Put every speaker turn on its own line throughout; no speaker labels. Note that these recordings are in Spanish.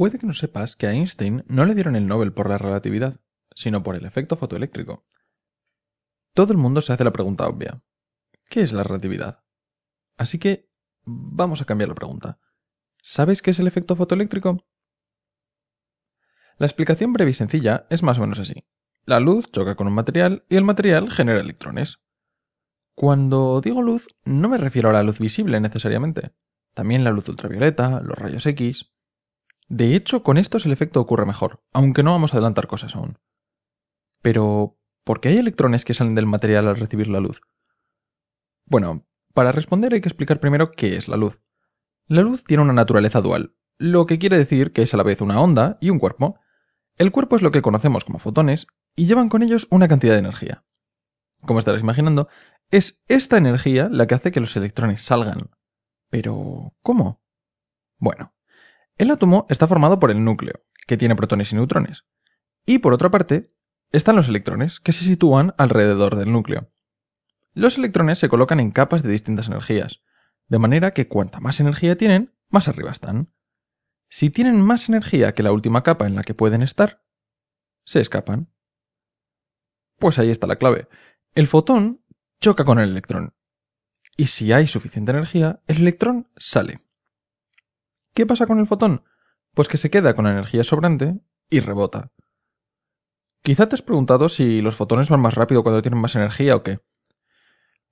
Puede que no sepas que a Einstein no le dieron el Nobel por la relatividad, sino por el efecto fotoeléctrico. Todo el mundo se hace la pregunta obvia. ¿Qué es la relatividad? Así que vamos a cambiar la pregunta. ¿Sabes qué es el efecto fotoeléctrico? La explicación breve y sencilla es más o menos así. La luz choca con un material y el material genera electrones. Cuando digo luz, no me refiero a la luz visible necesariamente. También la luz ultravioleta, los rayos X. De hecho, con estos el efecto ocurre mejor, aunque no vamos a adelantar cosas aún. Pero, ¿por qué hay electrones que salen del material al recibir la luz? Bueno, para responder hay que explicar primero qué es la luz. La luz tiene una naturaleza dual, lo que quiere decir que es a la vez una onda y un cuerpo. El cuerpo es lo que conocemos como fotones y llevan con ellos una cantidad de energía. Como estarás imaginando, es esta energía la que hace que los electrones salgan. Pero, ¿cómo? Bueno, el átomo está formado por el núcleo, que tiene protones y neutrones. Y por otra parte, están los electrones, que se sitúan alrededor del núcleo. Los electrones se colocan en capas de distintas energías, de manera que cuanta más energía tienen, más arriba están. Si tienen más energía que la última capa en la que pueden estar, se escapan. Pues ahí está la clave. El fotón choca con el electrón. Y si hay suficiente energía, el electrón sale. ¿Qué pasa con el fotón? Pues que se queda con energía sobrante y rebota. Quizá te has preguntado si los fotones van más rápido cuando tienen más energía o qué.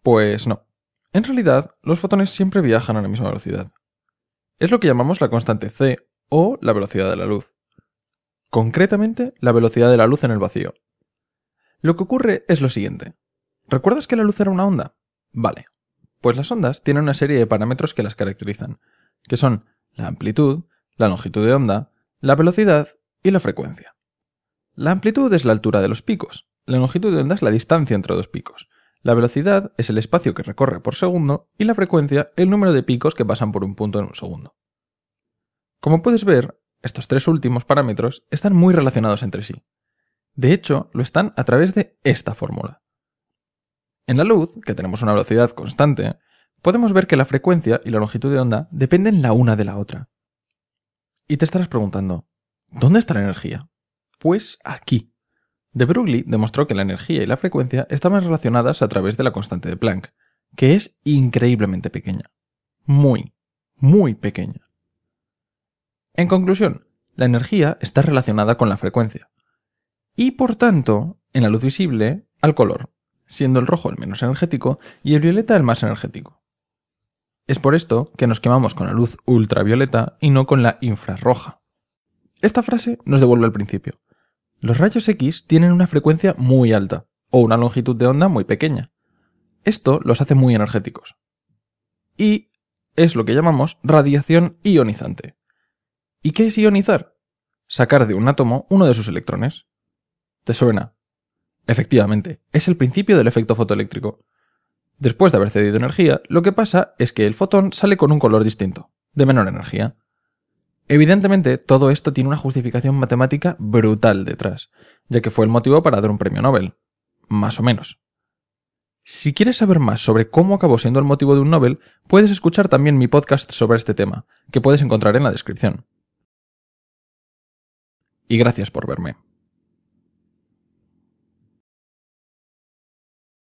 Pues no. En realidad, los fotones siempre viajan a la misma velocidad. Es lo que llamamos la constante c o la velocidad de la luz. Concretamente, la velocidad de la luz en el vacío. Lo que ocurre es lo siguiente. ¿Recuerdas que la luz era una onda? Vale. Pues las ondas tienen una serie de parámetros que las caracterizan, que son la amplitud, la longitud de onda, la velocidad y la frecuencia. La amplitud es la altura de los picos, la longitud de onda es la distancia entre dos picos, la velocidad es el espacio que recorre por segundo y la frecuencia el número de picos que pasan por un punto en un segundo. Como puedes ver, estos tres últimos parámetros están muy relacionados entre sí. De hecho, lo están a través de esta fórmula. En la luz, que tenemos una velocidad constante, podemos ver que la frecuencia y la longitud de onda dependen la una de la otra. Y te estarás preguntando, ¿dónde está la energía? Pues aquí. De Broglie demostró que la energía y la frecuencia estaban relacionadas a través de la constante de Planck, que es increíblemente pequeña. Muy, muy pequeña. En conclusión, la energía está relacionada con la frecuencia. Y por tanto, en la luz visible, al color, siendo el rojo el menos energético y el violeta el más energético. Es por esto que nos quemamos con la luz ultravioleta y no con la infrarroja. Esta frase nos devuelve al principio. Los rayos X tienen una frecuencia muy alta o una longitud de onda muy pequeña. Esto los hace muy energéticos. Y es lo que llamamos radiación ionizante. ¿Y qué es ionizar? Sacar de un átomo uno de sus electrones. ¿Te suena? Efectivamente, es el principio del efecto fotoeléctrico. Después de haber cedido energía, lo que pasa es que el fotón sale con un color distinto, de menor energía. Evidentemente, todo esto tiene una justificación matemática brutal detrás, ya que fue el motivo para dar un premio Nobel. Más o menos. Si quieres saber más sobre cómo acabó siendo el motivo de un Nobel, puedes escuchar también mi podcast sobre este tema, que puedes encontrar en la descripción. Y gracias por verme.